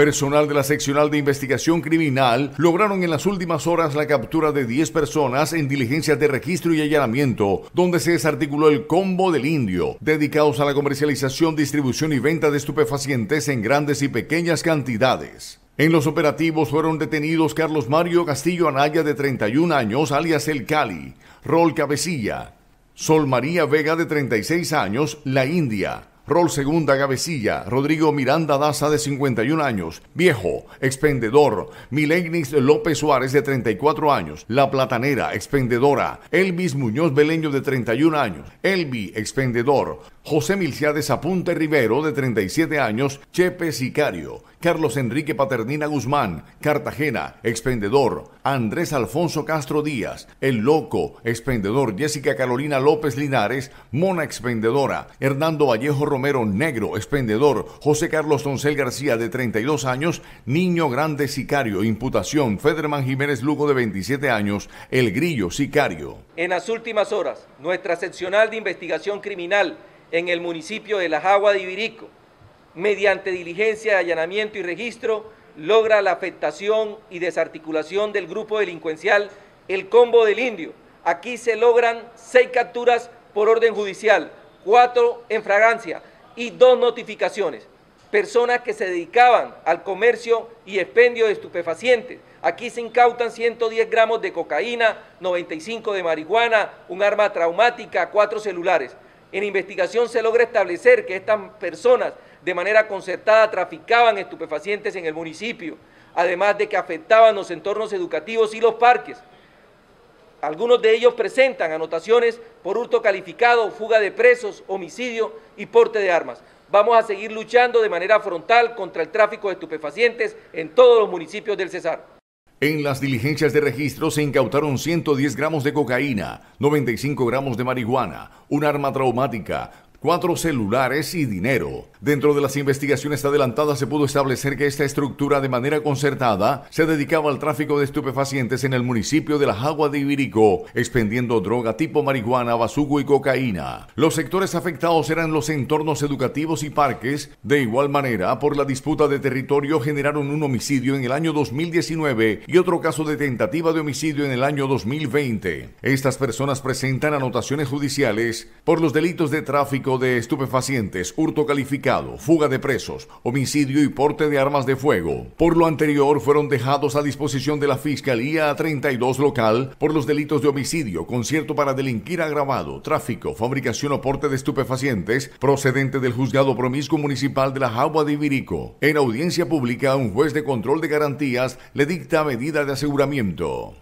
Personal de la Seccional de Investigación Criminal lograron en las últimas horas la captura de 10 personas en diligencias de registro y allanamiento, donde se desarticuló el combo del indio, dedicados a la comercialización, distribución y venta de estupefacientes en grandes y pequeñas cantidades. En los operativos fueron detenidos Carlos Mario Castillo Anaya de 31 años, alias El Cali, Rol Cabecilla, Sol María Vega de 36 años, La India, Rol Segunda Gavecilla, Rodrigo Miranda Daza de 51 años, Viejo, expendedor, Milenis López Suárez de 34 años, La Platanera, expendedora, Elvis Muñoz Beleño de 31 años, Elvi, expendedor, José Milciades Apunte Rivero, de 37 años, Chepe Sicario, Carlos Enrique Paternina Guzmán, Cartagena, expendedor, Andrés Alfonso Castro Díaz, El Loco, expendedor, Jessica Carolina López Linares, Mona expendedora, Hernando Vallejo Romero Negro, expendedor, José Carlos Doncel García, de 32 años, Niño Grande Sicario, imputación, Federman Jiménez Lugo, de 27 años, El Grillo Sicario. En las últimas horas, nuestra seccional de investigación criminal en el municipio de La Jagua de Ibirico. Mediante diligencia de allanamiento y registro, logra la afectación y desarticulación del grupo delincuencial El Combo del Indio. Aquí se logran seis capturas por orden judicial, cuatro en fragancia y dos notificaciones. Personas que se dedicaban al comercio y expendio de estupefacientes. Aquí se incautan 110 gramos de cocaína, 95 de marihuana, un arma traumática, cuatro celulares. En investigación se logra establecer que estas personas de manera concertada traficaban estupefacientes en el municipio, además de que afectaban los entornos educativos y los parques. Algunos de ellos presentan anotaciones por hurto calificado, fuga de presos, homicidio y porte de armas. Vamos a seguir luchando de manera frontal contra el tráfico de estupefacientes en todos los municipios del Cesar. En las diligencias de registro se incautaron 110 gramos de cocaína, 95 gramos de marihuana, un arma traumática, cuatro celulares y dinero. Dentro de las investigaciones adelantadas se pudo establecer que esta estructura de manera concertada se dedicaba al tráfico de estupefacientes en el municipio de La Jagua de Ibirico, expendiendo droga tipo marihuana, basugo y cocaína. Los sectores afectados eran los entornos educativos y parques. De igual manera, por la disputa de territorio generaron un homicidio en el año 2019 y otro caso de tentativa de homicidio en el año 2020. Estas personas presentan anotaciones judiciales por los delitos de tráfico de estupefacientes, hurto calificado, fuga de presos, homicidio y porte de armas de fuego. Por lo anterior, fueron dejados a disposición de la Fiscalía a 32 local por los delitos de homicidio, concierto para delinquir agravado, tráfico, fabricación o porte de estupefacientes, procedente del juzgado promiscuo municipal de la Jagua de Ibirico. En audiencia pública, un juez de control de garantías le dicta medida de aseguramiento.